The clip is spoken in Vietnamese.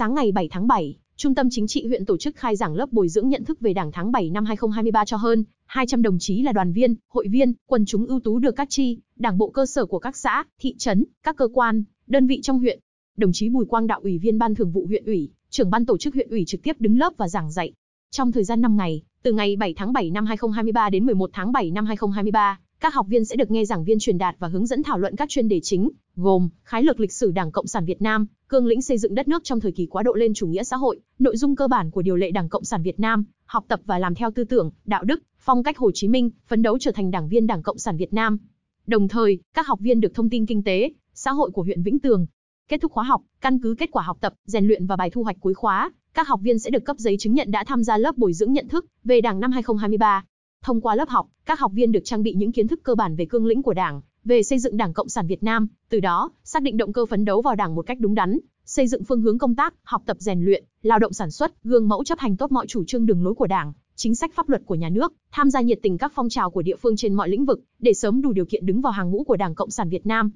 Sáng ngày 7 tháng 7, Trung tâm Chính trị huyện tổ chức khai giảng lớp bồi dưỡng nhận thức về Đảng tháng 7 năm 2023 cho hơn 200 đồng chí là đoàn viên, hội viên, quần chúng ưu tú được các chi, đảng bộ cơ sở của các xã, thị trấn, các cơ quan, đơn vị trong huyện. Đồng chí Bùi Quang Đạo ủy viên ban thường vụ huyện ủy, trưởng ban tổ chức huyện ủy trực tiếp đứng lớp và giảng dạy. Trong thời gian 5 ngày, từ ngày 7 tháng 7 năm 2023 đến 11 tháng 7 năm 2023, các học viên sẽ được nghe giảng viên truyền đạt và hướng dẫn thảo luận các chuyên đề chính, gồm khái lược lịch sử Đảng Cộng sản Việt Nam, cương lĩnh xây dựng đất nước trong thời kỳ quá độ lên chủ nghĩa xã hội, nội dung cơ bản của điều lệ Đảng Cộng sản Việt Nam, học tập và làm theo tư tưởng, đạo đức, phong cách Hồ Chí Minh, phấn đấu trở thành đảng viên Đảng Cộng sản Việt Nam. Đồng thời, các học viên được thông tin kinh tế, xã hội của huyện Vĩnh Tường. Kết thúc khóa học, căn cứ kết quả học tập, rèn luyện và bài thu hoạch cuối khóa, các học viên sẽ được cấp giấy chứng nhận đã tham gia lớp bồi dưỡng nhận thức về Đảng năm 2023. Thông qua lớp học, các học viên được trang bị những kiến thức cơ bản về cương lĩnh của Đảng, về xây dựng Đảng Cộng sản Việt Nam, từ đó xác định động cơ phấn đấu vào Đảng một cách đúng đắn, xây dựng phương hướng công tác, học tập rèn luyện, lao động sản xuất, gương mẫu chấp hành tốt mọi chủ trương đường lối của Đảng, chính sách pháp luật của nhà nước, tham gia nhiệt tình các phong trào của địa phương trên mọi lĩnh vực để sớm đủ điều kiện đứng vào hàng ngũ của Đảng Cộng sản Việt Nam.